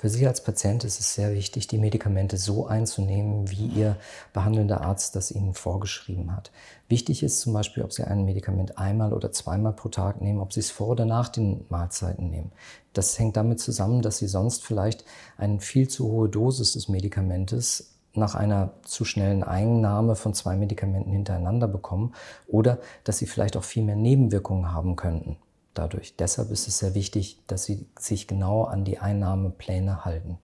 Für Sie als Patient ist es sehr wichtig, die Medikamente so einzunehmen, wie Ihr behandelnder Arzt das Ihnen vorgeschrieben hat. Wichtig ist zum Beispiel, ob Sie ein Medikament einmal oder zweimal pro Tag nehmen, ob Sie es vor oder nach den Mahlzeiten nehmen. Das hängt damit zusammen, dass Sie sonst vielleicht eine viel zu hohe Dosis des Medikamentes nach einer zu schnellen Einnahme von zwei Medikamenten hintereinander bekommen oder dass Sie vielleicht auch viel mehr Nebenwirkungen haben könnten dadurch. Deshalb ist es sehr wichtig, dass sie sich genau an die Einnahmepläne halten.